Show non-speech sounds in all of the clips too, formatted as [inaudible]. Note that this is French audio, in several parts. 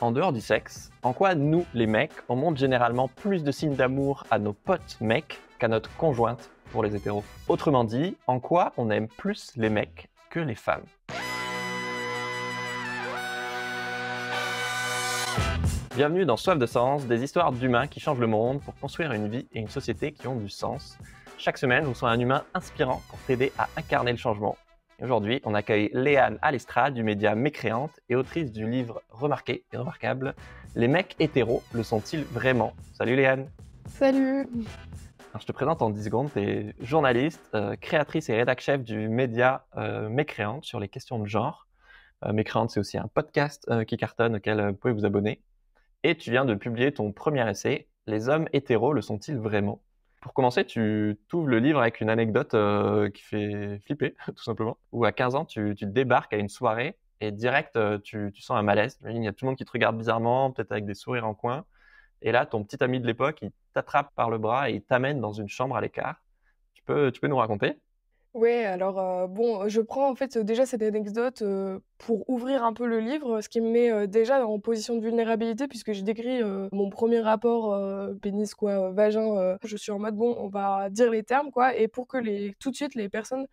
en dehors du sexe, en quoi nous, les mecs, on montre généralement plus de signes d'amour à nos potes mecs qu'à notre conjointe pour les hétéros. Autrement dit, en quoi on aime plus les mecs que les femmes. Bienvenue dans Soif de Sens, des histoires d'humains qui changent le monde pour construire une vie et une société qui ont du sens. Chaque semaine, nous sommes un humain inspirant pour t'aider à incarner le changement Aujourd'hui, on accueille Léane Alestra du média Mécréante et autrice du livre remarqué et remarquable Les mecs hétéros le sont-ils vraiment Salut Léane Salut Je te présente en 10 secondes, tu es journaliste, euh, créatrice et rédac-chef du média euh, Mécréante sur les questions de genre. Euh, Mécréante, c'est aussi un podcast qui cartonne auquel vous pouvez vous abonner. Et tu viens de publier ton premier essai, Les hommes hétéros le sont-ils vraiment pour commencer, tu ouvres le livre avec une anecdote euh, qui fait flipper, [laughs] tout simplement. Où à 15 ans, tu, débarques à une soirée et direct, euh, tu, sens un malaise. Il y a tout le monde qui te regarde bizarrement, peut-être avec des sourires en coin. Et là, ton petit ami de l'époque, il t'attrape par le bras et il t'amène dans une chambre à l'écart. tu peux nous raconter oui, alors euh, bon, je prends en fait déjà cette anecdote euh, pour ouvrir un peu le livre, ce qui me met euh, déjà en position de vulnérabilité puisque j'ai décrit mon premier rapport pénis quoi vagin. je suis en mode bon, on va dire les termes quoi, et pour que mmh. les tout de suite les personnes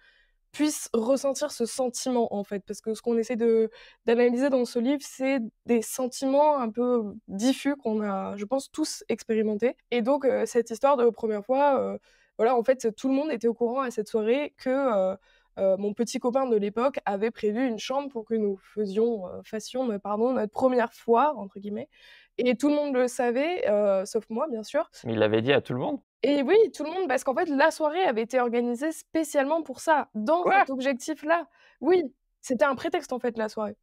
puissent ressentir ce sentiment en fait, parce que ce qu'on essaie de d'analyser dans ce livre, c'est des sentiments un peu diffus qu'on a, je pense, tous expérimentés. Et donc cette histoire de première fois voilà, en fait, tout le monde était au courant à cette soirée que euh, euh, mon petit copain de l'époque avait prévu une chambre pour que nous euh, fassions, pardon, notre première fois, entre guillemets. Et tout le monde le savait, sauf moi, bien sûr. Mais il l'avait dit à tout le monde et oui, tout le monde, parce qu'en fait, la soirée avait été organisée spécialement pour ça, dans cet objectif-là. Oui, c'était un prétexte, en fait, la soirée.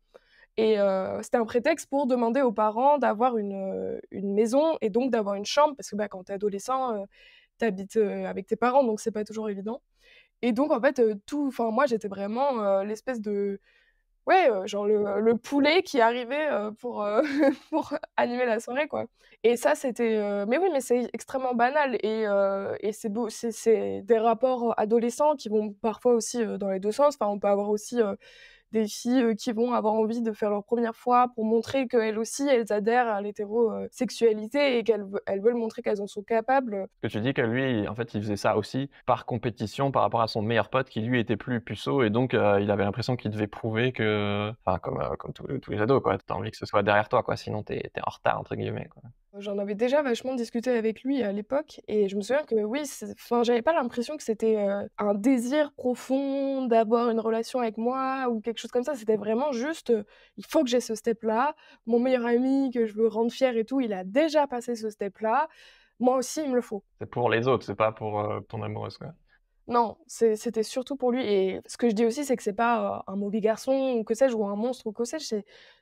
Et c'était un prétexte pour demander aux parents d'avoir une, maison et donc d'avoir une chambre, parce que bah, quand t'es adolescent, T'habites habites euh, avec tes parents, donc c'est pas toujours évident. Et donc, en fait, euh, tout, enfin, moi, j'étais vraiment euh, l'espèce de, ouais, genre le, poulet qui arrivait pour, [laughs] pour animer la soirée, quoi. Et ça, c'était... mais oui, mais c'est extrêmement banal. Et, et c'est beau, c'est des rapports adolescents qui vont parfois aussi dans les deux sens. Enfin, on peut avoir aussi des filles qui vont avoir envie de faire leur première fois pour montrer qu'elles aussi, elles adhèrent à l'hétérosexualité et qu'elles elles veulent montrer qu'elles en sont capables. Que tu dis que lui, en fait, il faisait ça aussi par compétition par rapport à son meilleur pote qui lui était plus puceau et donc euh, il avait l'impression qu'il devait prouver que, enfin, comme, euh, comme tous, les ados, quoi. T'as envie que ce soit derrière toi, quoi. Sinon, t'es es en retard, entre guillemets, quoi. J'en avais déjà vachement discuté avec lui à l'époque et je me souviens que oui, enfin, j'avais pas l'impression que c'était euh, un désir profond d'avoir une relation avec moi ou quelque chose comme ça. C'était vraiment juste, euh, il faut que j'ai ce step-là. Mon meilleur ami que je veux rendre fier et tout, il a déjà passé ce step-là. Moi aussi, il me le faut. C'est pour les autres, c'est pas pour euh, ton amoureuse. Quoi. Non, c'était surtout pour lui. Et ce que je dis aussi, c'est que ce c'est pas un mauvais garçon ou que sais-je, ou un monstre ou que sais-je.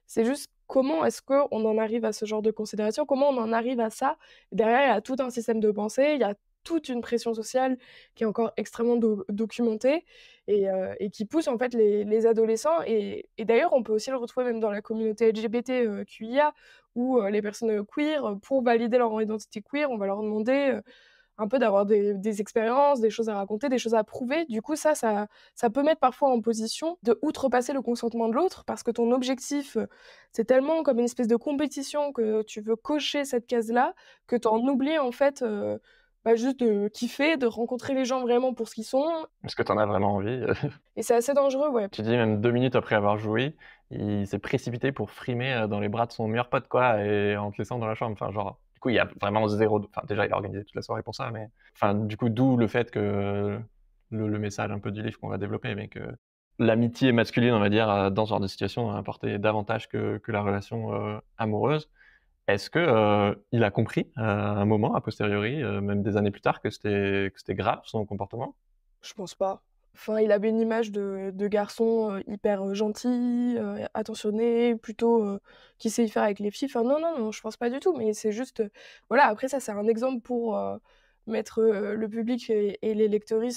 C'est juste comment est-ce qu'on en arrive à ce genre de considération, comment on en arrive à ça. Derrière, il y a tout un système de pensée, il y a toute une pression sociale qui est encore extrêmement documentée et, qui pousse en fait les, adolescents. Et, d'ailleurs, on peut aussi le retrouver même dans la communauté LGBTQIA euh, où les personnes queer, pour valider leur identité queer, on va leur demander un peu d'avoir des, expériences, des choses à raconter, des choses à prouver. Du coup, ça, ça, ça peut mettre parfois en position de outrepasser le consentement de l'autre parce que ton objectif, euh, c'est tellement comme une espèce de compétition que tu veux cocher cette case-là que tu en oublies en fait. Euh, bah, juste de kiffer, de rencontrer les gens vraiment pour ce qu'ils sont. Parce que tu en as vraiment envie. [laughs] et c'est assez dangereux, ouais. Tu dis même deux minutes après avoir joué, il s'est précipité pour frimer euh, dans les bras de son meilleur pote, quoi, et en te laissant dans la chambre. Enfin, genre, coup, il y a vraiment zéro. Enfin, déjà, il a organisé toute la soirée pour ça, mais enfin, du coup, d'où le fait que le, message un peu du livre qu'on va développer, mais que l'amitié masculine, on va dire, dans ce genre de situation, a apporté davantage que, que la relation euh, amoureuse. Est-ce que euh, il a compris euh, à un moment, a posteriori, même des années plus tard, que c'était grave son comportement Je pense pas. Enfin, il avait une image de, garçon euh, hyper euh, gentil, euh, attentionné, plutôt qui sait y faire avec les filles. non, non, non, je pense pas du tout. Mais c'est juste, voilà. Après ça, c'est un exemple pour mettre le public et, l'électorat, les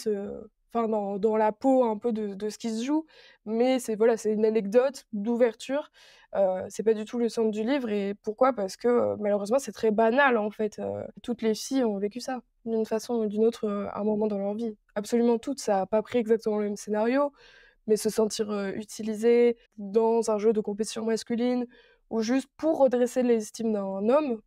enfin dans, la peau un peu de, de ce qui se joue. Mais c'est voilà, c'est une anecdote d'ouverture euh, c'est pas du tout le centre du livre. Et pourquoi Parce que euh, malheureusement, c'est très banal en fait. Euh, toutes les filles ont vécu ça d'une façon ou d'une autre à un moment dans leur vie. Absolument toutes. Ça n'a pas pris exactement le même scénario, mais se sentir utilisé dans un jeu de compétition masculine ou juste pour redresser l'estime d'un homme,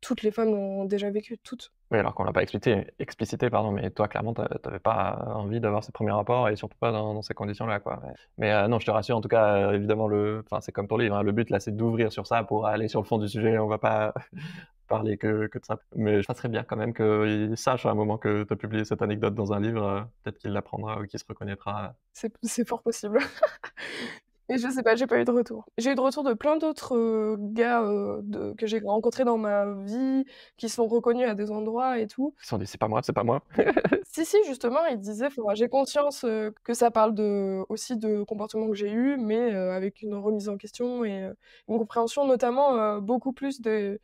toutes les femmes ont déjà vécu, toutes. Oui, alors qu'on l'a pas explicité, explicité, pardon, mais toi, clairement, tu n'avais pas euh, envie d'avoir ce premier rapport et surtout pas dans, ces conditions-là, quoi. Mais, euh, non, je te rassure, en tout cas, euh, évidemment, le, c'est comme ton livre, hein, le but là, c'est d'ouvrir sur ça pour aller sur le fond du sujet. On va pas [laughs] parler que, de ça. Mais je serait bien quand même qu'il sache à un moment que tu as publié cette anecdote dans un livre. Peut-être qu'il l'apprendra ou qu'il se reconnaîtra. C'est fort possible. [laughs] Et je sais pas, j'ai pas eu de retour. J'ai eu de retour de plein d'autres euh, gars euh, de, que j'ai rencontrés dans ma vie, qui sont reconnus à des endroits et tout. Ils dit, c'est pas moi, c'est pas moi. [laughs] si, si, justement, ils disaient, j'ai conscience euh, que ça parle de, aussi de comportements que j'ai eu, mais avec une remise en question et une compréhension, notamment beaucoup plus des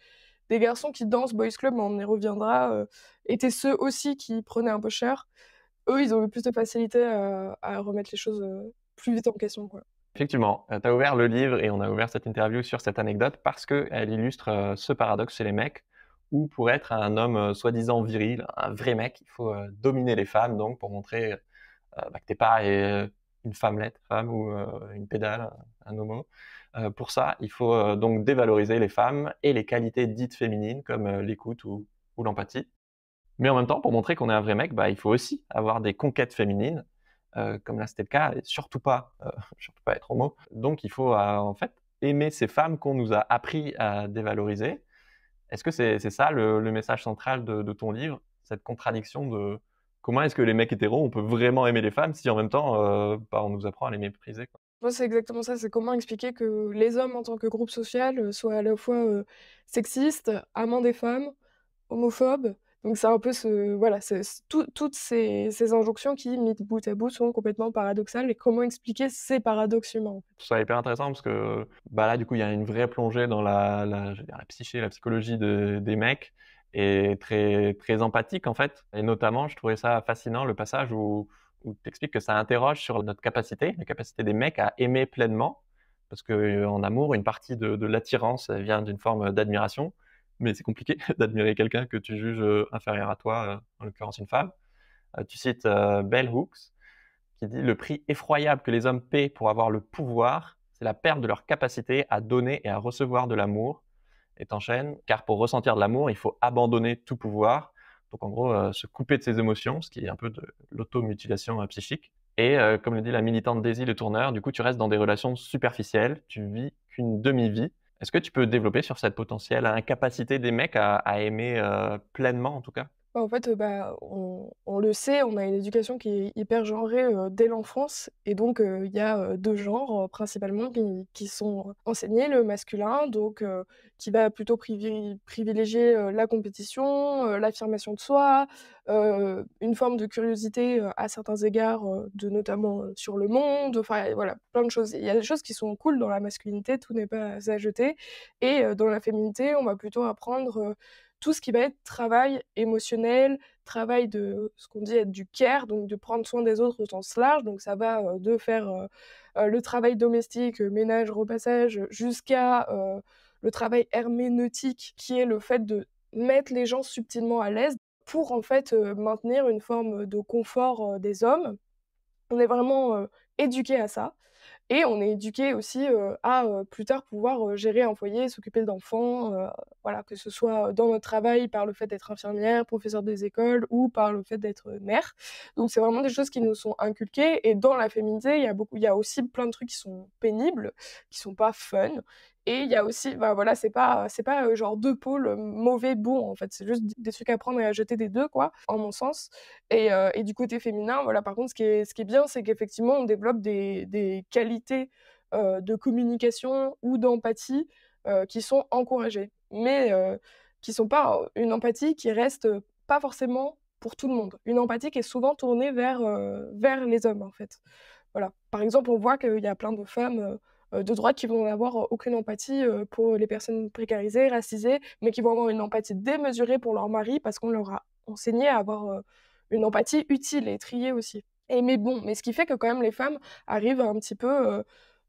garçons qui dansent Boys Club, on y reviendra, étaient ceux aussi qui prenaient un peu cher. Eux, ils ont eu plus de facilité à, à remettre les choses plus vite en question. Quoi. Effectivement, euh, tu as ouvert le livre et on a ouvert cette interview sur cette anecdote parce qu'elle illustre euh, ce paradoxe chez les mecs où pour être un homme euh, soi-disant viril, un vrai mec, il faut dominer les femmes donc pour montrer bah, que t'es pas une femmelette, femme ou une pédale, un homo. pour ça, il faut donc dévaloriser les femmes et les qualités dites féminines comme l'écoute ou, l'empathie. Mais en même temps, pour montrer qu'on est un vrai mec, bah, il faut aussi avoir des conquêtes féminines euh, comme là c'était le cas, et surtout pas, euh, [laughs] surtout pas être homo. Donc il faut euh, en fait aimer ces femmes qu'on nous a appris à dévaloriser. Est-ce que c'est ça le, message central de, ton livre, cette contradiction de comment est-ce que les mecs hétéros on peut vraiment aimer les femmes si en même temps bah, on nous apprend à les mépriser Moi, c'est exactement ça. C'est comment expliquer que les hommes, en tant que groupe social, soient à la fois sexistes, amants des femmes, homophobes, donc c'est un peu ce voilà, toutes ces, injonctions qui, mises bout à bout, sont complètement paradoxales et comment expliquer ces paradoxes humains. Ça est hyper intéressant parce que bah là du coup il y a une vraie plongée dans la, la psyché, la psychologie des mecs et très très empathique en fait. Et notamment je trouvais ça fascinant le passage où où tu expliques que ça interroge sur notre capacité, la capacité des mecs à aimer pleinement, parce qu'en amour, une partie de l'attirance vient d'une forme d'admiration, mais c'est compliqué [laughs] d'admirer quelqu'un que tu juges inférieur à toi, en l'occurrence une femme. tu cites Bell Hooks, qui dit Le prix effroyable que les hommes paient pour avoir le pouvoir, c'est la perte de leur capacité à donner et à recevoir de l'amour. Et t'enchaînes, car pour ressentir de l'amour, il faut abandonner tout pouvoir. Donc en gros, se couper de ses émotions, ce qui est un peu de l'automutilation psychique. Et comme le dit la militante Daisy Le Tourneur, du coup, tu restes dans des relations superficielles, tu vis qu'une demi-vie, est-ce que tu peux développer sur cette potentielle incapacité des mecs à, aimer euh, pleinement, en tout cas bah, en fait, bah, on, le sait, on a une éducation qui est hyper genrée dès l'enfance. Et donc, il y a deux genres principalement qui, sont enseignés. Le masculin, donc, qui va plutôt privilégier la compétition, l'affirmation de soi, une forme de curiosité à certains égards, notamment sur le monde. Enfin, voilà, plein de choses. Il y a des choses qui sont cool dans la masculinité, tout n'est pas à jeter. Et dans la féminité, on va plutôt apprendre tout ce qui va être travail émotionnel, travail de ce qu'on dit être du care, donc de prendre soin des autres au sens large. Donc ça va euh, de faire euh, euh, le travail domestique, ménage, repassage, jusqu'à le travail herméneutique, qui est le fait de mettre les gens subtilement à l'aise pour en fait maintenir une forme de confort des hommes. On est vraiment éduqué à ça. Et on est éduqué aussi euh, à euh, plus tard pouvoir euh, gérer un foyer, s'occuper d'enfants, voilà, que ce soit dans notre travail par le fait d'être infirmière, professeur des écoles ou par le fait d'être mère. Donc c'est vraiment des choses qui nous sont inculquées. Et dans la féminité, il y a beaucoup, il y a aussi plein de trucs qui sont pénibles, qui sont pas fun. Et il y a aussi, bah, voilà, c'est pas, c'est pas euh, genre deux pôles euh, mauvais, bon, en fait. C'est juste des trucs à prendre et à jeter des deux, quoi, en mon sens. Et, euh, et du côté féminin, voilà, par contre, ce qui est, ce qui est bien, c'est qu'effectivement, on développe des, des qualités de communication ou d'empathie qui sont encouragées, mais qui sont pas une empathie qui reste pas forcément pour tout le monde. Une empathie qui est souvent tournée vers, vers les hommes, en fait. Voilà. Par exemple, on voit qu'il y a plein de femmes euh, de droite qui vont avoir aucune empathie pour les personnes précarisées, racisées, mais qui vont avoir une empathie démesurée pour leur mari parce qu'on leur a enseigné à avoir une empathie utile et triée aussi. Et mais bon, mais ce qui fait que quand même les femmes arrivent à un petit peu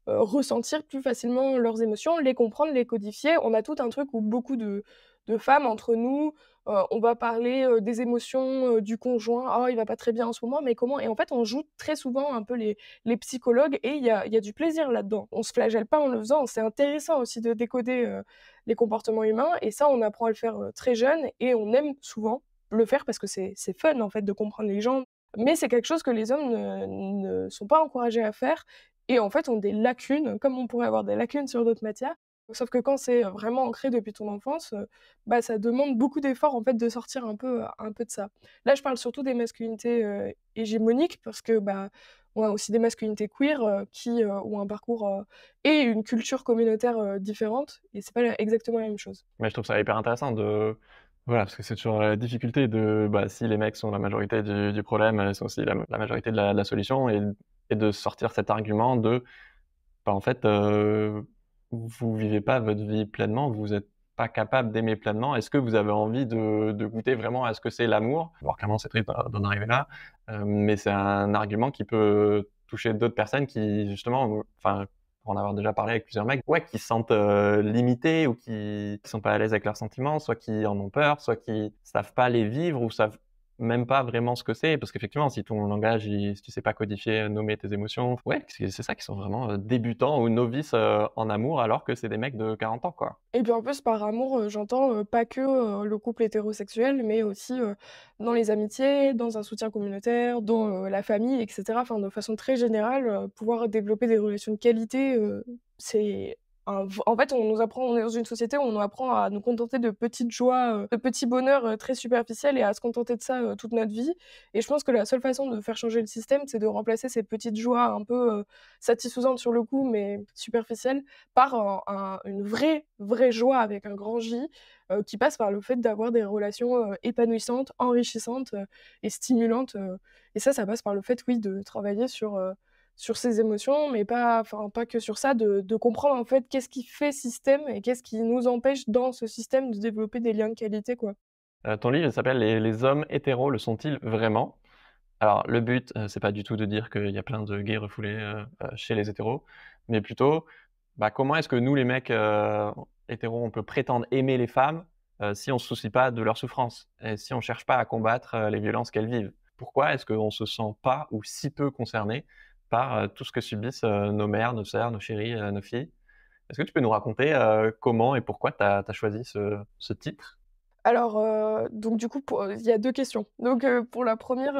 ressentir plus facilement leurs émotions, les comprendre, les codifier. On a tout un truc où beaucoup de, de femmes entre nous. Euh, on va parler euh, des émotions euh, du conjoint. Oh, il va pas très bien en ce moment, mais comment Et en fait, on joue très souvent un peu les, psychologues et il y a, du plaisir là-dedans. On se flagelle pas en le faisant. C'est intéressant aussi de décoder les comportements humains et ça, on apprend à le faire très jeune et on aime souvent le faire parce que c'est fun en fait de comprendre les gens. Mais c'est quelque chose que les hommes ne, ne sont pas encouragés à faire et en fait ont des lacunes, comme on pourrait avoir des lacunes sur d'autres matières. Sauf que quand c'est vraiment ancré depuis ton enfance, bah, ça demande beaucoup d'efforts en fait de sortir un peu, un peu de ça. Là, je parle surtout des masculinités hégémoniques parce que bah, on a aussi des masculinités queer qui ont un parcours et une culture communautaire différente et c'est pas exactement la même chose. Mais je trouve ça hyper intéressant de voilà, parce que c'est toujours la difficulté de bah, si les mecs sont la majorité du, problème, ils sont aussi la, majorité de la, solution et, de sortir cet argument de bah, en fait vous vivez pas votre vie pleinement, vous êtes pas capable d'aimer pleinement Est-ce que vous avez envie de, goûter vraiment à ce que c'est l'amour Voir comment c'est triste hein, d'en arriver là, euh, mais c'est un argument qui peut toucher d'autres personnes qui, justement, enfin, pour en avoir déjà parlé avec plusieurs mecs, ouais, qui se sentent euh, limités ou qui, qui sont pas à l'aise avec leurs sentiments, soit qui en ont peur, soit qui savent pas les vivre ou savent même pas vraiment ce que c'est, parce qu'effectivement, si ton langage, si tu sais pas codifier, nommer tes émotions, ouais, c'est ça qui sont vraiment euh, débutants ou novices euh, en amour, alors que c'est des mecs de 40 ans, quoi. Et puis en plus, par amour, euh, j'entends pas que le couple hétérosexuel, mais aussi dans les amitiés, dans un soutien communautaire, dans la famille, etc. Enfin, de façon très générale, pouvoir développer des relations de qualité, c'est en fait, on nous apprend, on est dans une société où on nous apprend à nous contenter de petites joies, euh, de petits bonheurs euh, très superficiels et à se contenter de ça euh, toute notre vie. Et je pense que la seule façon de faire changer le système, c'est de remplacer ces petites joies un peu satisfaisantes sur le coup, mais superficielles, par une vraie, vraie joie avec un grand J qui passe par le fait d'avoir des relations épanouissantes, enrichissantes et stimulantes. et ça, ça passe par le fait, oui, de travailler sur sur ses émotions, mais pas, enfin, pas que sur ça, de, comprendre en fait qu'est-ce qui fait système et qu'est-ce qui nous empêche dans ce système de développer des liens de qualité. Quoi. Euh, ton livre s'appelle les, hommes hétéros le sont-ils vraiment Alors, le but, ce euh, c'est pas du tout de dire qu'il y a plein de gays refoulés euh, chez les hétéros, mais plutôt bah, comment est-ce que nous, les mecs hétéros, on peut prétendre aimer les femmes si on se soucie pas de leur souffrance et si on cherche pas à combattre les violences qu'elles vivent Pourquoi est-ce qu'on se sent pas ou si peu concerné par euh, tout ce que subissent euh, nos mères, nos sœurs, nos chéries, euh, nos filles. Est-ce que tu peux nous raconter comment et pourquoi tu as, choisi ce, titre alors, donc du coup, il y a deux questions. Donc, pour la première,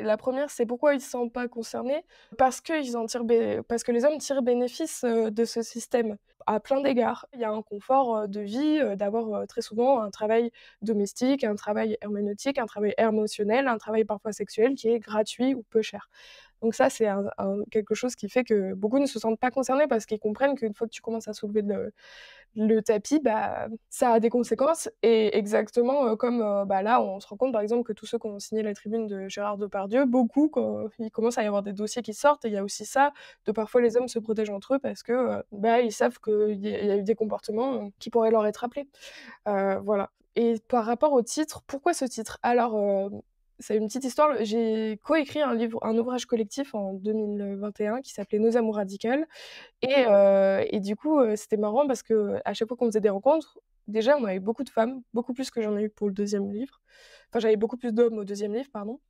la première, c'est pourquoi ils ne sont pas concernés Parce que, en tirent parce que les hommes tirent bénéfice de ce système à plein d'égards. Il y a un confort de vie d'avoir très souvent un travail domestique, un travail herméneutique, un travail émotionnel, un travail parfois sexuel qui est gratuit ou peu cher. Donc ça, c'est quelque chose qui fait que beaucoup ne se sentent pas concernés parce qu'ils comprennent qu'une fois que tu commences à soulever le, tapis, bah, ça a des conséquences. Et exactement euh, comme euh, bah, là, on se rend compte par exemple que tous ceux qui ont signé la tribune de Gérard Depardieu, beaucoup, il commence à y avoir des dossiers qui sortent, et il y a aussi ça, de parfois les hommes se protègent entre eux parce que euh, bah, ils savent qu'il y, y, a eu des comportements qui pourraient leur être rappelés. voilà. Et par rapport au titre, pourquoi ce titre Alors, c'est une petite histoire. J'ai coécrit un livre, un ouvrage collectif en 2021 qui s'appelait Nos amours radicales. Et, euh, du coup, euh, c'était marrant parce que euh, à chaque fois qu'on faisait des rencontres, déjà, on avait beaucoup de femmes, beaucoup plus que j'en ai eu pour le deuxième livre. Enfin, j'avais beaucoup plus d'hommes au deuxième livre, pardon.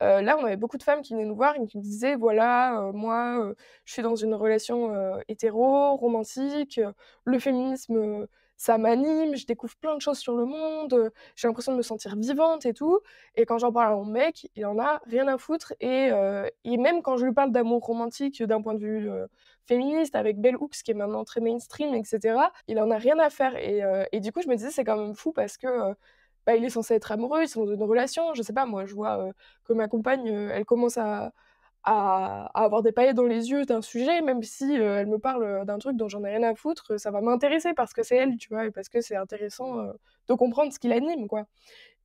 là, on avait beaucoup de femmes qui venaient nous voir et qui me disaient voilà, moi, je suis dans une relation hétéro, romantique, le féminisme ça m'anime, je découvre plein de choses sur le monde, j'ai l'impression de me sentir vivante et tout. Et quand j'en parle à mon mec, il en a rien à foutre. Et, et même quand je lui parle d'amour romantique d'un point de vue féministe, avec Belle Hooks qui est maintenant très mainstream, etc., il en a rien à faire. Et, et du coup, je me disais, c'est quand même fou parce que. Bah, il est censé être amoureux, ils sont dans une relation, je sais pas, moi je vois que ma compagne, elle commence à, à, avoir des paillettes dans les yeux d'un sujet, même si euh, elle me parle euh, d'un truc dont j'en ai rien à foutre, ça va m'intéresser parce que c'est elle, tu vois, et parce que c'est intéressant euh, de comprendre ce qui l'anime, quoi.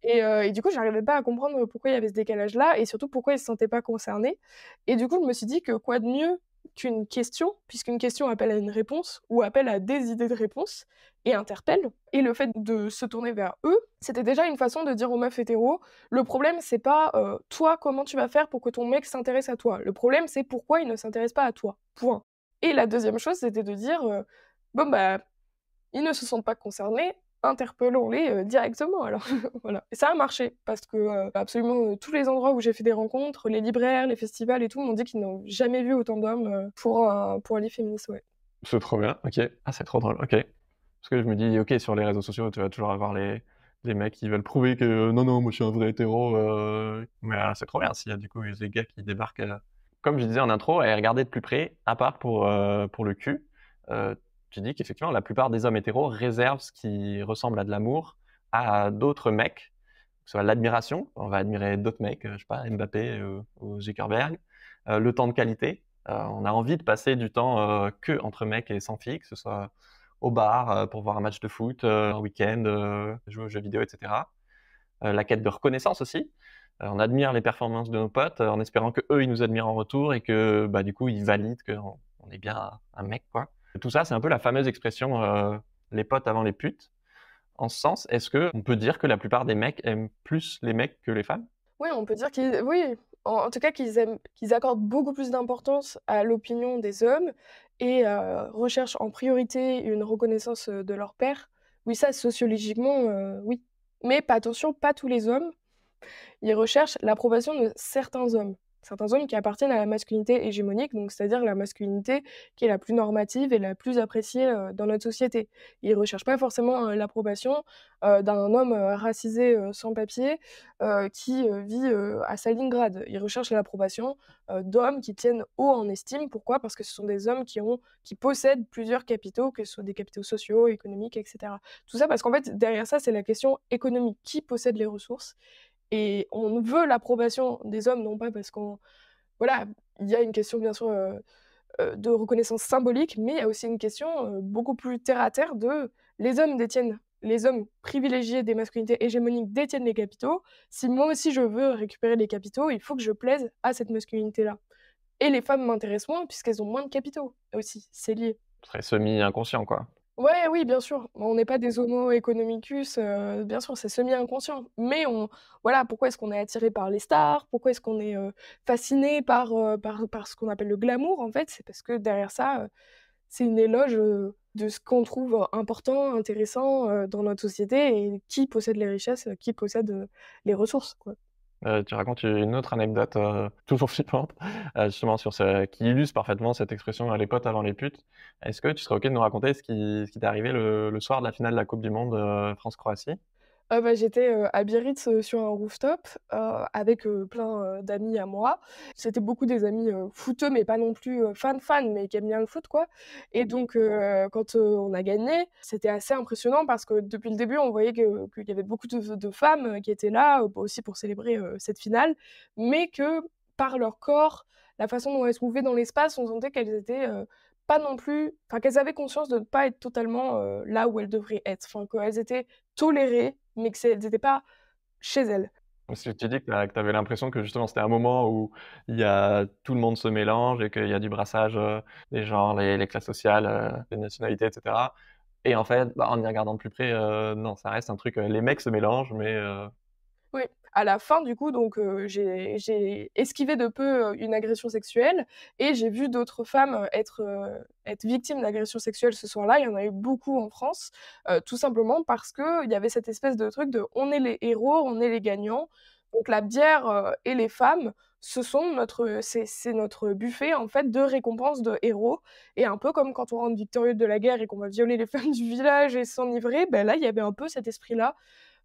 Et, et, du coup, j'arrivais pas à comprendre pourquoi il y avait ce décalage-là, et surtout pourquoi il se sentait pas concerné. Et du coup, je me suis dit que quoi de mieux qu'une question, puisqu'une question appelle à une réponse ou appelle à des idées de réponse et interpelle. Et le fait de se tourner vers eux, c'était déjà une façon de dire aux meufs hétéros le problème, c'est pas euh, toi, comment tu vas faire pour que ton mec s'intéresse à toi. Le problème, c'est pourquoi il ne s'intéresse pas à toi. Point. Et la deuxième chose, c'était de dire euh, bon, bah, ils ne se sentent pas concernés, interpellons-les euh, directement. Alors [laughs] voilà, et ça a marché parce que euh, absolument euh, tous les endroits où j'ai fait des rencontres, les libraires, les festivals et tout m'ont dit qu'ils n'ont jamais vu autant d'hommes pour un pour livre Ouais. C'est trop bien. Ok. Ah c'est trop drôle. Ok. Parce que je me dis ok sur les réseaux sociaux tu vas toujours avoir les les mecs qui veulent prouver que non, non, moi je suis un vrai hétéro. Mais euh, c'est trop bien s'il y a du coup des gars qui débarquent. Comme je disais en intro, à regarder de plus près, à part pour, pour le cul, tu dis qu'effectivement, la plupart des hommes hétéros réservent ce qui ressemble à de l'amour à d'autres mecs, que ce soit l'admiration, on va admirer d'autres mecs, euh, je sais pas, Mbappé euh, ou Zuckerberg, euh, le temps de qualité, on a envie de passer du temps que entre mecs et sans filles, que ce soit au bar pour voir un match de foot, un week-end, jouer aux jeux vidéo, etc. la quête de reconnaissance aussi, on admire les performances de nos potes en espérant que eux ils nous admirent en retour et que bah, du coup ils valident qu'on est bien un mec quoi. Tout ça, c'est un peu la fameuse expression euh, les potes avant les putes. En ce sens, est-ce qu'on peut dire que la plupart des mecs aiment plus les mecs que les femmes Oui, on peut dire qu'ils. Oui, en, tout cas, qu'ils, aiment, qu'ils accordent beaucoup plus d'importance à l'opinion des hommes et euh, recherchent en priorité une reconnaissance euh, de leur père. Oui, ça, sociologiquement, oui. Mais pas, attention, pas tous les hommes. Ils recherchent l'approbation de certains hommes certains hommes qui appartiennent à la masculinité hégémonique, donc c'est-à-dire la masculinité qui est la plus normative et la plus appréciée dans notre société. Ils ne recherchent pas forcément l'approbation d'un homme racisé sans papier qui vit à Salingrad. Ils recherchent l'approbation d'hommes qui tiennent haut en estime. Pourquoi Parce que ce sont des hommes qui, qui possèdent plusieurs capitaux, que ce soit des capitaux sociaux, économiques, etc. Tout ça parce qu'en fait, derrière ça, c'est la question économique. Qui possède les ressources et on veut l'approbation des hommes, non pas parce qu'on. Voilà, il y a une question, bien sûr, euh, euh, de reconnaissance symbolique, mais il y a aussi une question euh, beaucoup plus terre à terre de les hommes détiennent, les hommes privilégiés des masculinités hégémoniques détiennent les capitaux. Si moi aussi je veux récupérer les capitaux, il faut que je plaise à cette masculinité-là. Et les femmes m'intéressent moins puisqu'elles ont moins de capitaux aussi, c'est lié. Très semi-inconscient, quoi. Ouais, oui, bien sûr. On n'est pas des homo economicus, euh, bien sûr, c'est semi-inconscient. Mais on, voilà, pourquoi est-ce qu'on est attiré par les stars Pourquoi est-ce qu'on est, euh, fasciné par, euh, par, par, ce qu'on appelle le glamour En fait, c'est parce que derrière ça, c'est une éloge de ce qu'on trouve important, intéressant dans notre société et qui possède les richesses, qui possède les ressources. Quoi. Euh, tu racontes une autre anecdote euh, [laughs] toujours flippante, euh, justement, sur ce, qui illustre parfaitement cette expression les potes avant les putes. Est-ce que tu serais OK de nous raconter ce qui, t'est arrivé le, soir de la finale de la Coupe du Monde France-Croatie ah bah, j'étais à Biarritz sur un rooftop avec plein d'amis à moi. C'était beaucoup des amis footeux, mais pas non plus fan-fan, mais qui aiment bien le foot. quoi. Et donc, quand on a gagné, c'était assez impressionnant parce que depuis le début, on voyait qu'il y avait beaucoup de, femmes qui étaient là aussi pour célébrer cette finale, mais que par leur corps, la façon dont elles se mouvaient dans l'espace, on sentait qu'elles étaient pas non plus, enfin qu'elles avaient conscience de ne pas être totalement là où elles devraient être, enfin qu'elles étaient tolérées mais que c'était pas chez elle je' si tu dis que tu avais l'impression que justement c'était un moment où il y a, tout le monde se mélange et qu'il y a du brassage les euh, des genres, les, classes sociales, euh, les nationalités, etc. Et en fait, bah, en y regardant de plus près, euh, non, ça reste un truc, les mecs se mélangent, mais à la fin, du coup, donc euh, j'ai esquivé de peu euh, une agression sexuelle et j'ai vu d'autres femmes euh, être, victimes d'agressions sexuelles ce soir-là. Il y en a eu beaucoup en France, tout simplement parce qu'il y avait cette espèce de truc de on est les héros, on est les gagnants. Donc la bière et les femmes, ce sont notre, c'est notre buffet en fait de récompenses de héros. Et un peu comme quand on rentre victorieux de la guerre et qu'on va violer les [laughs] femmes du village et s'enivrer, ben là il y avait un peu cet esprit-là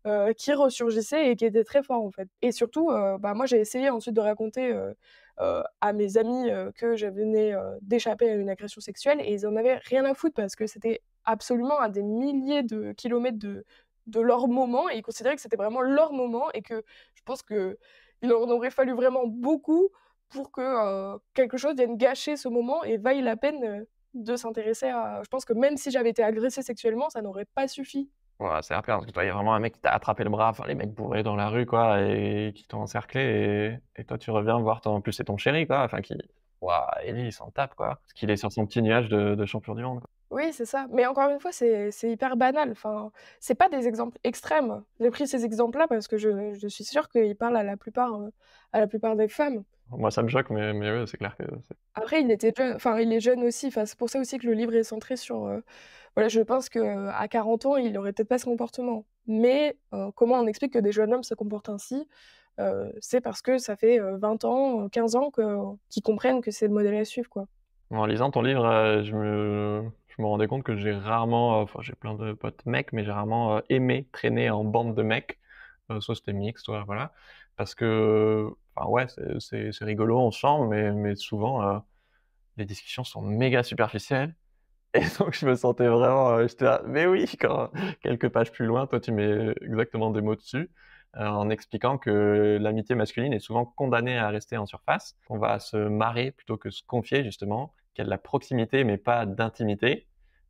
euh, qui ressurgissait et qui était très fort en fait. Et surtout, euh, bah, moi j'ai essayé ensuite de raconter euh, à mes amis que je venais d'échapper à une agression sexuelle et ils en avaient rien à foutre parce que c'était absolument à des milliers de kilomètres de, de leur moment et ils considéraient que c'était vraiment leur moment et que je pense qu'il en aurait fallu vraiment beaucoup pour que quelque chose vienne gâcher ce moment et vaille la peine de s'intéresser à. Je pense que même si j'avais été agressée sexuellement, ça n'aurait pas suffi Ouais, c'est hyper parce que toi, il y a vraiment un mec qui t'a attrapé le bras, enfin les mecs bourrés dans la rue, quoi, et qui t'ont encerclé, et... et, toi tu reviens voir ton. En plus, c'est ton chéri, quoi, enfin qui. Waouh, lui il s'en tape, quoi. Parce qu'il est sur son petit nuage de, champion du monde, Oui, c'est ça. Mais encore une fois, c'est hyper banal. Enfin, c'est pas des exemples extrêmes. J'ai pris ces exemples-là parce que je, je suis sûre qu'ils parle à la plupart, euh, à la plupart des femmes. Moi, ça me choque, mais, mais oui, c'est clair que. Après, il était jeune. Enfin, il est jeune aussi. Enfin, c'est pour ça aussi que le livre est centré sur, euh, je pense que à 40 ans, il n'aurait peut-être pas ce comportement. Mais euh, comment on explique que des jeunes hommes se comportent ainsi euh, C'est parce que ça fait 20 euh, ans, 15 ans qu'ils comprennent que c'est le modèle à suivre. Quoi. En lisant ton livre, je me, rendais compte que j'ai rarement, enfin j'ai plein de potes mecs, mais j'ai rarement aimé traîner en bande de mecs, soit c'était mixte, soit voilà, parce que, enfin ouais, c'est rigolo, on se mais souvent les discussions sont méga superficielles. Et [laughs] donc, je me sentais vraiment, euh, j'étais mais oui, quand quelques pages plus loin, toi, tu mets exactement des mots dessus, euh, en expliquant que l'amitié masculine est souvent condamnée à rester en surface, On va se marrer plutôt que se confier, justement, qu'il y a de la proximité, mais pas d'intimité.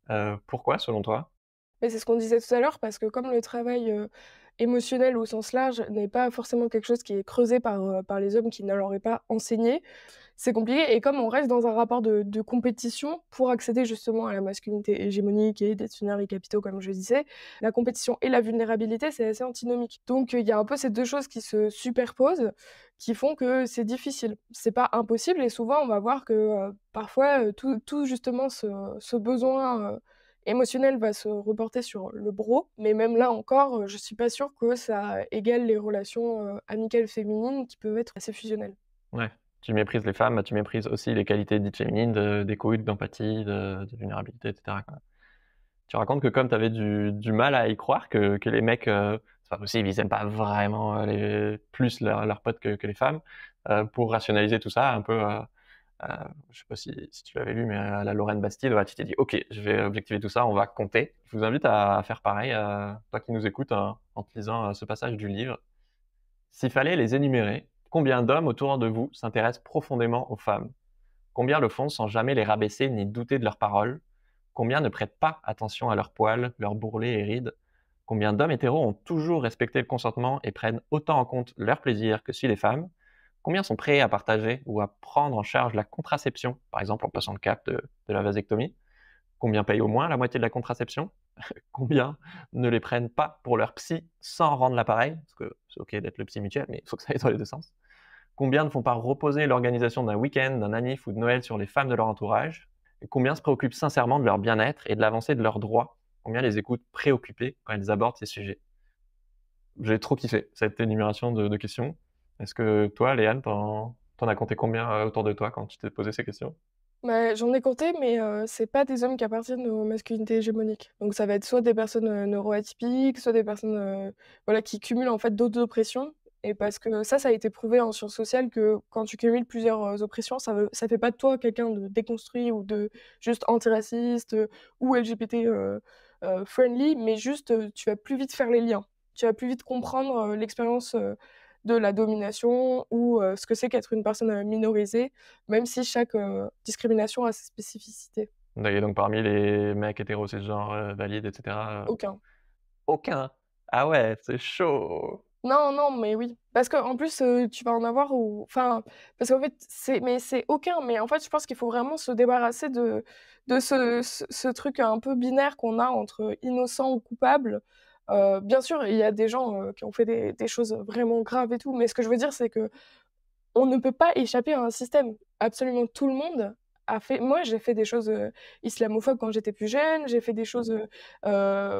Euh, pourquoi, selon toi Mais c'est ce qu'on disait tout à l'heure, parce que comme le travail émotionnel au sens large n'est pas forcément quelque chose qui est creusé par, par les hommes qui ne l'auraient pas enseigné c'est compliqué. Et comme on reste dans un rapport de, compétition pour accéder justement à la masculinité hégémonique et détenir et capitaux, comme je disais, la compétition et la vulnérabilité, c'est assez antinomique. Donc il y a un peu ces deux choses qui se superposent, qui font que c'est difficile. C'est pas impossible et souvent on va voir que euh, parfois euh, tout, justement ce, besoin. Euh, émotionnel va se reporter sur le bro, mais même là encore, je suis pas sûre que ça égale les relations amicales féminines qui peuvent être assez fusionnelles. Ouais, tu méprises les femmes, bah, tu méprises aussi les qualités dites féminines de, d'écoute, d'empathie, de, vulnérabilité, etc. Tu racontes que comme tu avais du, mal à y croire, que, les mecs, euh, c'est pas possible, ils aiment pas vraiment euh, plus leurs potes que, les femmes, euh, pour rationaliser tout ça un peu. Euh, je sais pas si, si, tu l'avais lu, mais à la Lorraine Bastide, tu t'es dit, OK, je vais objectiver tout ça, on va compter. Je vous invite à, à faire pareil, toi qui nous écoutes, hein, en te lisant ce passage du livre. S'il fallait les énumérer, Combien d'hommes autour de vous s'intéressent profondément aux femmes Combien le font sans jamais les rabaisser ni douter de leurs paroles Combien ne prêtent pas attention à leurs poils, leurs bourrelets et rides Combien d'hommes hétéros ont toujours respecté le consentement et prennent autant en compte leur plaisir que si les femmes Combien sont prêts à partager ou à prendre en charge la contraception, par exemple en passant le cap de, la vasectomie Combien payent au moins la moitié de la contraception [laughs] Combien ne les prennent pas pour leur psy sans rendre l'appareil ok, d'être le psy Michel, mais il faut que ça aille dans les deux sens. Combien ne font pas reposer l'organisation d'un week-end, d'un anif ou de Noël sur les femmes de leur entourage Combien se préoccupent sincèrement de leur bien-être et de l'avancée de leurs droits Combien les écoutent préoccupés quand elles abordent ces sujets J'ai trop kiffé cette énumération de, questions. Est-ce que toi, Léane, t'en as compté combien euh, autour de toi quand tu t'es posé ces questions bah, j'en ai compté, mais ce c'est pas des hommes qui appartiennent aux masculinités hégémoniques. Donc ça va être soit des personnes neuroatypiques, soit des personnes voilà, qui cumulent en fait d'autres oppressions. Et mmh. parce que ça, ça a été prouvé en sciences sociales que quand tu cumules plusieurs oppressions, ça ne ça fait pas de toi quelqu'un de déconstruit ou de juste antiraciste ou LGBT friendly, mais juste tu vas plus vite faire les liens. Tu vas plus vite comprendre l'expérience de la domination ou euh, ce que c'est qu'être une personne euh, minorisée, même si chaque euh, discrimination a ses spécificités. d'ailleurs donc parmi les mecs hétéros, de genre valides, etc. Aucun. Aucun. Ah ouais, c'est chaud. Non, non, mais oui. Parce qu'en plus, tu vas en avoir. Ou... Enfin, parce qu'en fait, c'est... Mais c'est aucun. Mais en fait, je pense qu'il faut vraiment se débarrasser de, de ce, ce truc un peu binaire qu'on a entre innocent ou coupable. Euh, bien sûr, il y a des gens euh, qui ont fait des, choses vraiment graves et tout, mais ce que je veux dire, c'est que on ne peut pas échapper à un système. Absolument tout le monde a fait. Moi, j'ai fait des choses euh, islamophobes quand j'étais plus jeune, j'ai fait des choses mmh.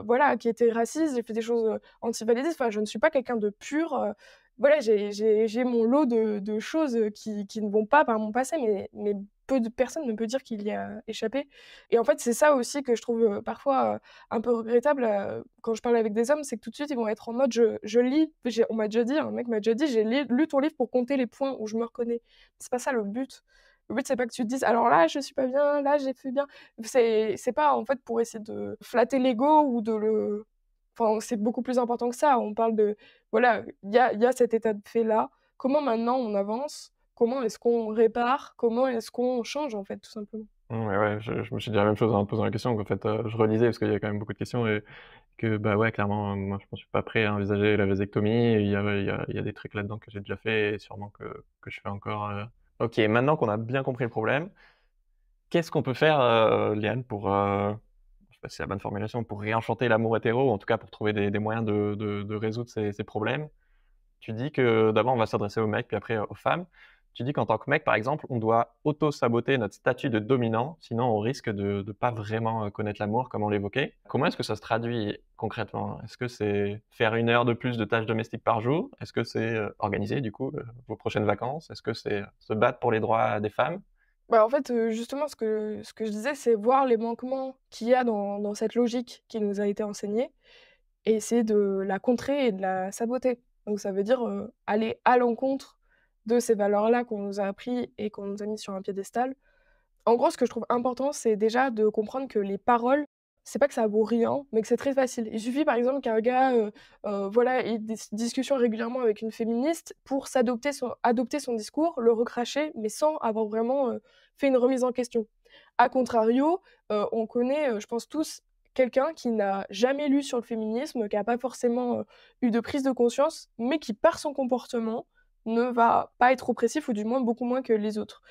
voilà, qui étaient racistes, j'ai fait des choses anti-validistes. Enfin, je ne suis pas quelqu'un de pur. voilà, j'ai mon lot de, choses qui, ne vont pas par mon passé, mais, mais peu de personnes ne peut dire qu'il y a échappé. Et en fait, c'est ça aussi que je trouve parfois un peu regrettable quand je parle avec des hommes, c'est que tout de suite, ils vont être en mode je, je lis, on m'a déjà dit, un mec m'a déjà dit, j'ai lu, ton livre pour compter les points où je me reconnais. C'est pas ça le but. Le but, c'est pas que tu te dises, alors là, je suis pas bien, là, j'ai fait bien. C'est pas, en fait, pour essayer de flatter l'ego ou de le. Enfin, c'est beaucoup plus important que ça. On parle de, voilà, il y a, y a cet état de fait-là. Comment maintenant on avance comment est-ce qu'on répare, comment est-ce qu'on change en fait tout simplement. Mmh, ouais, je, me suis dit la même chose en te posant la question. qu'en fait, euh, je relisais parce qu'il y a quand même beaucoup de questions et que bah ouais, clairement, euh, moi je ne suis pas prêt à envisager la vasectomie. Il y a, des trucs là-dedans que j'ai déjà fait et sûrement que, je fais encore. Euh. Ok, maintenant qu'on a bien compris le problème, qu'est-ce qu'on peut faire, Liane, pour c'est la bonne formulation, pour réenchanter l'amour hétéro, ou en tout cas pour trouver des, moyens de, résoudre ces, ces, problèmes. Tu dis que d'abord on va s'adresser aux mecs, puis après aux femmes. Tu dis qu'en tant que mec, par exemple, on doit auto-saboter notre statut de dominant, sinon on risque de ne pas vraiment euh, connaître l'amour, comme on l'évoquait. Comment est-ce que ça se traduit concrètement Est-ce que c'est faire une heure de plus de tâches domestiques par jour Est-ce que c'est euh, organiser, du coup, euh, vos prochaines vacances Est-ce que c'est se battre pour les droits des femmes bah, en fait, justement, ce que, ce que je disais, c'est voir les manquements qu'il y a dans, cette logique qui nous a été enseignée et essayer de la contrer et de la saboter. Donc ça veut dire aller à l'encontre de ces valeurs-là qu'on nous a appris et qu'on nous a mis sur un piédestal. En gros, ce que je trouve important, c'est déjà de comprendre que les paroles, c'est pas que ça vaut rien, mais que c'est très facile. Il suffit par exemple qu'un gars, euh, euh, voilà, ait des discussions régulièrement avec une féministe pour s'adopter son, adopter son discours, le recracher, mais sans avoir vraiment euh, fait une remise en question. A contrario, on connaît, je pense tous, quelqu'un qui n'a jamais lu sur le féminisme, qui n'a pas forcément eu de prise de conscience, mais qui par son comportement ne va pas être oppressif, ou du moins beaucoup moins que les autres.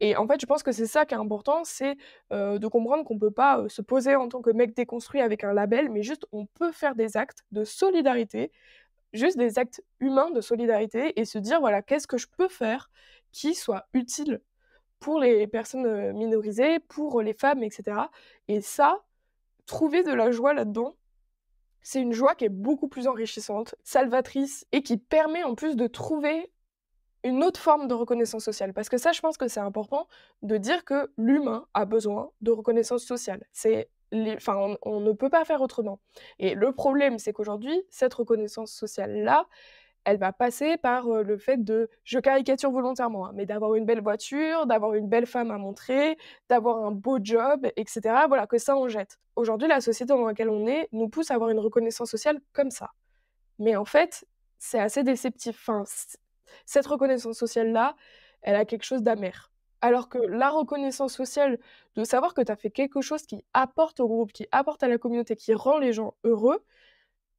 Et en fait, je pense que c'est ça qui est important, c'est euh, de comprendre qu'on ne peut pas euh, se poser en tant que mec déconstruit avec un label, mais juste on peut faire des actes de solidarité, juste des actes humains de solidarité, et se dire, voilà, qu'est-ce que je peux faire qui soit utile pour les personnes euh, minorisées, pour les femmes, etc. Et ça, trouver de la joie là-dedans, c'est une joie qui est beaucoup plus enrichissante, salvatrice, et qui permet en plus de trouver une autre forme de reconnaissance sociale. Parce que ça, je pense que c'est important de dire que l'humain a besoin de reconnaissance sociale. C'est enfin, on, ne peut pas faire autrement. Et le problème, c'est qu'aujourd'hui, cette reconnaissance sociale-là, elle va passer par euh, le fait de, je caricature volontairement, hein, mais d'avoir une belle voiture, d'avoir une belle femme à montrer, d'avoir un beau job, etc. Voilà, que ça, on jette. Aujourd'hui, la société dans laquelle on est nous pousse à avoir une reconnaissance sociale comme ça. Mais en fait, c'est assez déceptif. Enfin, cette reconnaissance sociale-là, elle a quelque chose d'amer. Alors que la reconnaissance sociale, de savoir que tu as fait quelque chose qui apporte au groupe, qui apporte à la communauté, qui rend les gens heureux,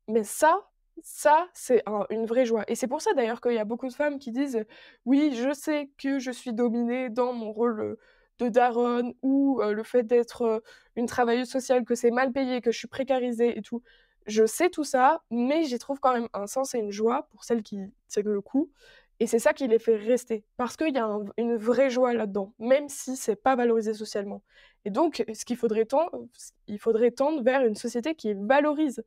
mais ça, ça, c'est une vraie joie. Et c'est pour ça d'ailleurs qu'il y a beaucoup de femmes qui disent Oui, je sais que je suis dominée dans mon rôle euh, de daronne ou euh, le fait d'être euh, une travailleuse sociale, que c'est mal payé, que je suis précarisée et tout je sais tout ça, mais j'y trouve quand même un sens et une joie pour celles qui tiennent le coup. Et c'est ça qui les fait rester, parce qu'il y a une vraie joie là-dedans, même si c'est pas valorisé socialement. Et donc, ce qu'il faudrait il faudrait tendre vers une société qui valorise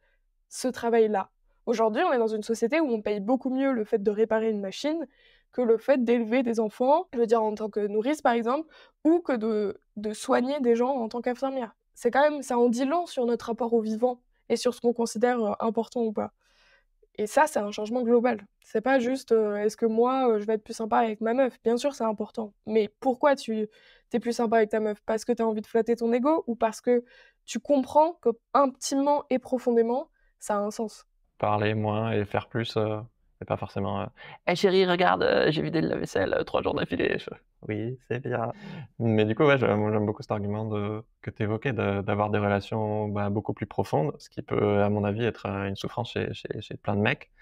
ce travail-là. Aujourd'hui, on est dans une société où on paye beaucoup mieux le fait de réparer une machine que le fait d'élever des enfants, je veux dire en tant que nourrice par exemple, ou que de, de soigner des gens en tant qu'infirmière. C'est quand même, ça en dit long sur notre rapport au vivant et sur ce qu'on considère euh, important ou pas. Et ça, c'est un changement global. C'est pas juste euh, est-ce que moi, euh, je vais être plus sympa avec ma meuf. Bien sûr, c'est important. Mais pourquoi tu es plus sympa avec ta meuf Parce que tu as envie de flatter ton ego ou parce que tu comprends que intimement et profondément, ça a un sens Parler moins et faire plus, c'est pas forcément. Hé euh, eh, chérie, regarde, euh, j'ai vidé le lave-vaisselle euh, trois jours d'affilée. [laughs] Oui, c'est bien. Mais du coup, ouais, j'aime beaucoup cet argument de, que tu évoquais, d'avoir des relations bah, beaucoup plus profondes, ce qui peut, à mon avis, être une souffrance chez, plein de mecs.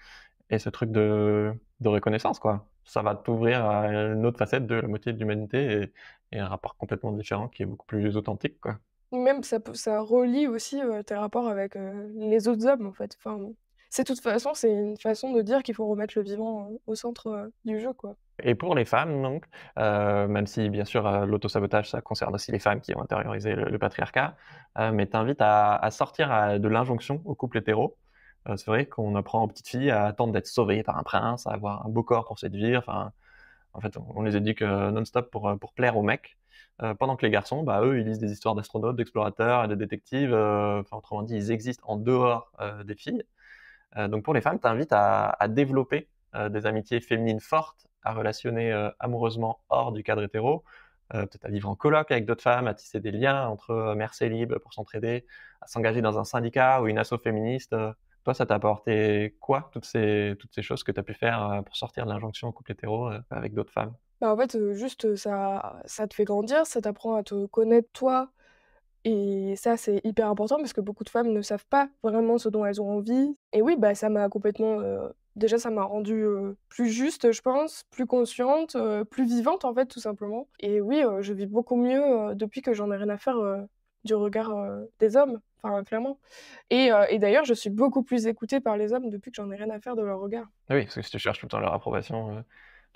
Et ce truc de, reconnaissance, quoi. Ça va t'ouvrir à une autre facette de la moitié de l'humanité et, un rapport complètement différent qui est beaucoup plus authentique, quoi. Même ça, ça relie aussi tes rapports avec les autres hommes, en fait. Enfin, c'est toute façon, c'est une façon de dire qu'il faut remettre le vivant au centre du jeu, quoi. Et pour les femmes, donc, même si bien sûr l'auto l'autosabotage, ça concerne aussi les femmes qui ont intériorisé le, patriarcat, mais t'invite à, à, sortir de l'injonction au couple hétéro. c'est vrai qu'on apprend aux petites filles à attendre d'être sauvées par un prince, à avoir un beau corps pour séduire. Enfin, en fait, on, les éduque non-stop pour, plaire aux mecs. pendant que les garçons, bah, eux, ils lisent des histoires d'astronautes, d'explorateurs et de détectives. Enfin, autrement dit, ils existent en dehors des filles. Euh, donc pour les femmes, t'invites à, à développer euh, des amitiés féminines fortes, à relationner euh, amoureusement hors du cadre hétéro, peut-être à vivre en colloque avec d'autres femmes, à tisser des liens entre euh, mères pour s'entraider, à s'engager dans un syndicat ou une asso féministe. toi, ça t'a apporté quoi, toutes ces, choses que tu as pu faire pour sortir de l'injonction au couple hétéro avec d'autres femmes bah En fait, juste, ça, ça te fait grandir, ça t'apprend à te connaître toi, et ça, c'est hyper important parce que beaucoup de femmes ne savent pas vraiment ce dont elles ont envie. Et oui, bah, ça m'a complètement. Euh, déjà, ça m'a rendue plus juste, je pense, plus consciente, plus vivante, en fait, tout simplement. Et oui, je vis beaucoup mieux depuis que j'en ai rien à faire du regard des hommes, enfin, clairement. Et, et d'ailleurs, je suis beaucoup plus écoutée par les hommes depuis que j'en ai rien à faire de leur regard. Oui, parce que si tu cherches tout le temps leur approbation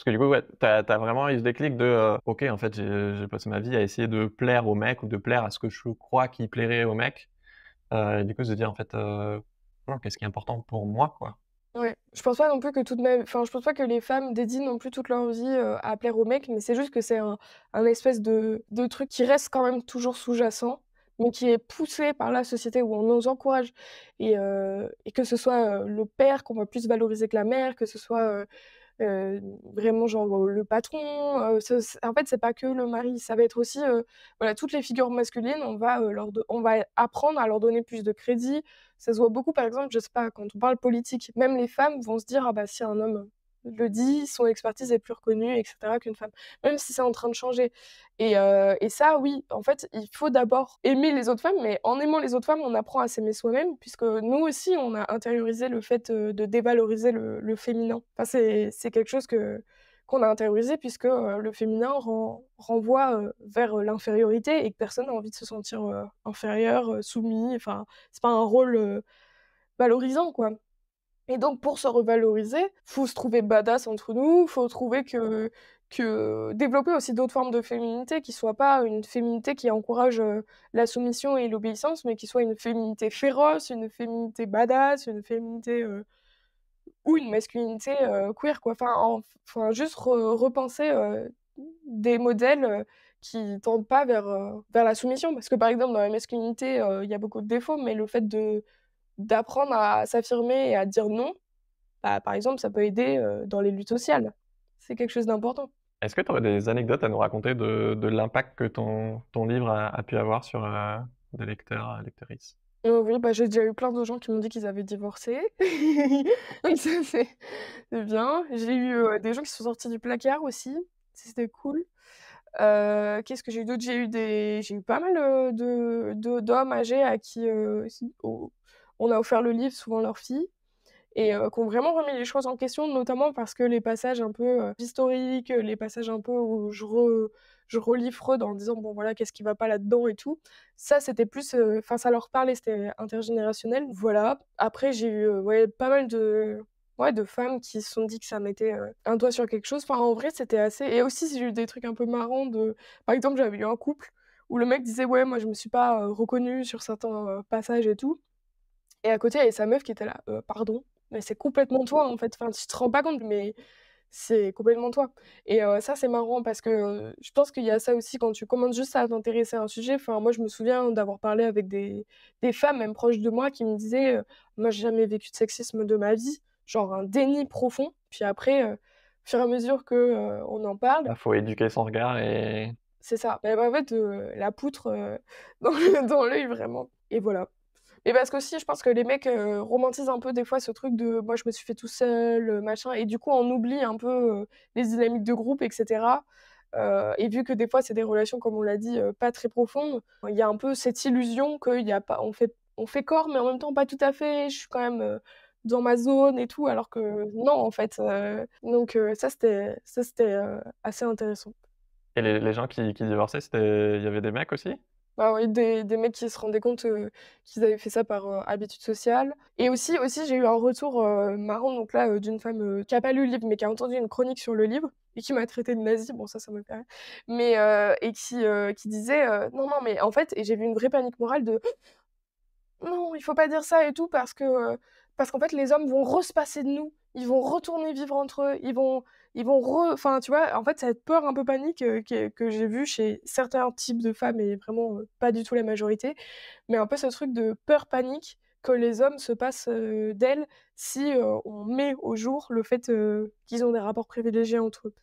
parce que du coup, ouais, t'as as vraiment eu ce déclic de euh, Ok, en fait, j'ai passé ma vie à essayer de plaire au mec ou de plaire à ce que je crois qu'il plairait au mec. Euh, et du coup, se dire en fait, euh, oh, qu'est-ce qui est important pour moi, quoi. Ouais. Je pense pas non plus que enfin, je pense pas que les femmes dédient non plus toute leur vie à plaire au mec, mais c'est juste que c'est un, espèce de, truc qui reste quand même toujours sous-jacent, mais qui est poussé par la société où on nous encourage. Et, que ce soit le père qu'on va plus valoriser que la mère, que ce soit euh, vraiment genre euh, le patron. Euh, en fait, c'est pas que le mari, ça va être aussi voilà toutes les figures masculines. On va leur on va apprendre à leur donner plus de crédit. Ça se voit beaucoup, par exemple, je sais pas quand on parle politique, même les femmes vont se dire ah bah si un homme le dit, son expertise est plus reconnue, etc., qu'une femme, même si c'est en train de changer. Euh, et, ça, oui, en fait, il faut d'abord aimer les autres femmes, mais en aimant les autres femmes, on apprend à s'aimer soi-même, puisque nous aussi, on a intériorisé le fait euh, de dévaloriser le, féminin. Enfin, c'est quelque chose que qu'on a intériorisé, puisque euh, le féminin renvoie vers l'infériorité et que personne n'a envie de se sentir inférieur, soumis. Enfin, c'est pas un rôle valorisant, quoi. Et donc, pour se revaloriser, faut se trouver badass entre nous, faut trouver que, que développer aussi d'autres formes de féminité qui ne soient pas une féminité qui encourage euh, la soumission et l'obéissance, mais qui soit une féminité féroce, une féminité badass, une féminité euh, ou une masculinité euh, queer, quoi. Enfin, juste repenser des modèles qui tendent pas vers, vers la soumission, parce que par exemple dans la masculinité, il y a beaucoup de défauts, mais le fait de d'apprendre à s'affirmer et à dire non, bah, par exemple, ça peut aider euh, dans les luttes sociales. C'est quelque chose d'important. Est-ce que tu aurais des anecdotes à nous raconter de, de l'impact que ton, ton livre a, pu avoir sur euh, des lecteurs, euh, lectrices euh, Oui, bah, j'ai déjà eu plein de gens qui m'ont dit qu'ils avaient divorcé. [laughs] ça, c'est bien. J'ai eu des gens qui sont sortis du placard aussi. C'était cool. qu'est-ce que j'ai eu d'autre J'ai eu des, j'ai eu pas mal de d'hommes âgés à qui, on a offert le livre souvent à leur fille et qu'on euh, qui vraiment remis les choses en question, notamment parce que les passages un peu euh, historiques, les passages un peu où je, je relis Freud en disant bon voilà qu'est-ce qui va pas là-dedans et tout, ça c'était plus, euh, enfin ça leur parlait, c'était intergénérationnel. Voilà. Après j'ai eu ouais, pas mal de ouais, de femmes qui se sont dit que ça mettait un doigt sur quelque chose. Enfin en vrai c'était assez. Et aussi j'ai eu des trucs un peu marrants de, par exemple j'avais eu un couple où le mec disait ouais moi je me suis pas reconnue sur certains passages et tout. Et à côté, il y avait sa meuf qui était là. Euh, pardon, mais c'est complètement toi, en fait. Enfin, tu te rends pas compte, mais c'est complètement toi. Et euh, ça, c'est marrant parce que euh, je pense qu'il y a ça aussi quand tu commences juste à t'intéresser à un sujet. Enfin, moi, je me souviens d'avoir parlé avec des, des, femmes, même proches de moi, qui me disaient Moi, j'ai jamais vécu de sexisme de ma vie. Genre un déni profond. Puis après, au fur et à mesure qu'on on en parle. Il faut éduquer son regard et. C'est ça. Bah, bah, en fait, la poutre [laughs] dans l'œil, vraiment. Et voilà. Et parce que aussi, je pense que les mecs euh, romantisent un peu des fois ce truc de moi, je me suis fait tout seul, euh, machin. Et du coup, on oublie un peu euh, les dynamiques de groupe, etc. et vu que des fois, c'est des relations, comme on l'a dit, pas très profondes, il y a un peu cette illusion qu'on pas... on fait, on fait corps, mais en même temps, pas tout à fait. Je suis quand même dans ma zone et tout, alors que non, en fait. donc ça, c'était assez intéressant. Et les, gens qui, qui divorçaient, il y avait des mecs aussi bah oui, des, des, mecs qui se rendaient compte euh, qu'ils avaient fait ça par euh, habitude sociale. Et aussi, aussi j'ai eu un retour euh, marrant, donc là, d'une femme qui n'a pas lu le livre, mais qui a entendu une chronique sur le livre et qui m'a traité de nazi. Bon, ça, ça me Mais, et qui, qui disait Non, non, mais en fait, et j'ai vu une vraie panique morale de Non, il faut pas dire ça et tout, parce que. parce qu'en fait, les hommes vont passer de nous ils vont retourner vivre entre eux, ils vont, ils vont re... Enfin, tu vois, en fait, cette peur un peu panique euh, que, que j'ai vue chez certains types de femmes, et vraiment euh, pas du tout la majorité, mais un peu ce truc de peur-panique que les hommes se passent d'elle euh, d'elles si on met au jour le fait qu'ils ont des rapports privilégiés entre eux.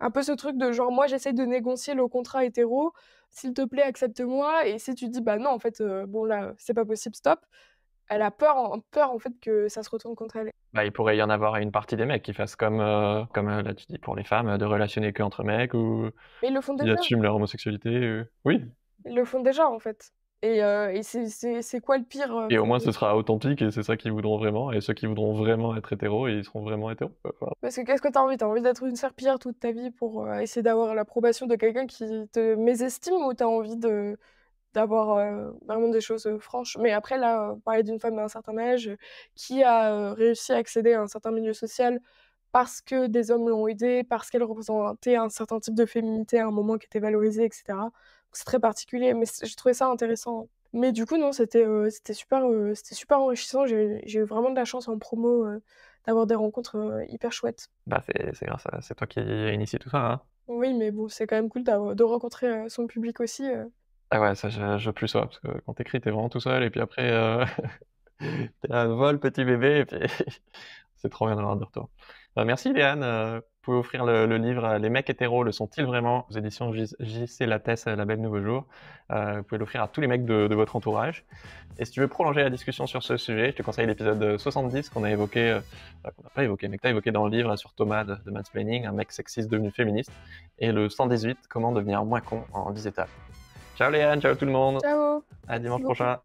Un peu ce truc de genre, moi, j'essaie de négocier le contrat hétéro, s'il te plaît, accepte-moi, et si tu dis, bah non, en fait, bon là, c'est pas possible, stop, elle a peur, en, peur en fait que ça se retourne contre elle. Bah, il pourrait y en avoir une partie des mecs qui fassent comme, euh, comme euh, là tu dis pour les femmes, euh, de relationner que entre mecs ou ils le font déjà. assument leur homosexualité. Oui. Ils le font déjà en fait. Et, et c'est quoi le pire Et au moins ce sera authentique et c'est ça qu'ils voudront vraiment. Et ceux qui voudront vraiment être hétéros, ils seront vraiment hétéros. Parce que qu'est-ce que t'as envie T'as envie d'être une serpillière toute ta vie pour essayer d'avoir l'approbation de quelqu'un qui te mésestime ou t'as envie de d'avoir euh, vraiment des choses euh, franches. Mais après, là, parler d'une femme d'un certain âge euh, qui a réussi à accéder à un certain milieu social parce que des hommes l'ont aidée, parce qu'elle représentait un certain type de féminité à un moment qui était valorisé, etc. C'est très particulier, mais j'ai trouvé ça intéressant. Mais du coup, non, c'était c'était super, c'était super enrichissant. J'ai eu vraiment de la chance en promo d'avoir des rencontres hyper chouettes. Bah, c'est grâce à c'est toi qui as initié tout ça. Hein. oui, mais bon, c'est quand même cool de rencontrer son public aussi. Ah ouais, ça, je, veux plus ça, parce que quand t'écris, t'es vraiment tout seul, et puis après, t'es euh, [laughs] un vol, petit bébé, et puis [laughs] c'est trop bien d'avoir de retour. Bah, merci, Léane. Euh, vous pouvez offrir le, livre euh, Les mecs hétéros le sont-ils vraiment aux éditions JC Lattès, Belle Nouveau Jour. vous pouvez l'offrir à tous les mecs de, votre entourage. Et si tu veux prolonger la discussion sur ce sujet, je te conseille l'épisode 70 qu'on a évoqué, bah, qu'on n'a pas évoqué, mais que t'as évoqué dans le livre sur Thomas de, de Mansplaining, un mec sexiste devenu féministe, et le 118, Comment devenir moins con en 10 étapes. Ciao Léane, ciao tout le monde. Ciao. À dimanche prochain.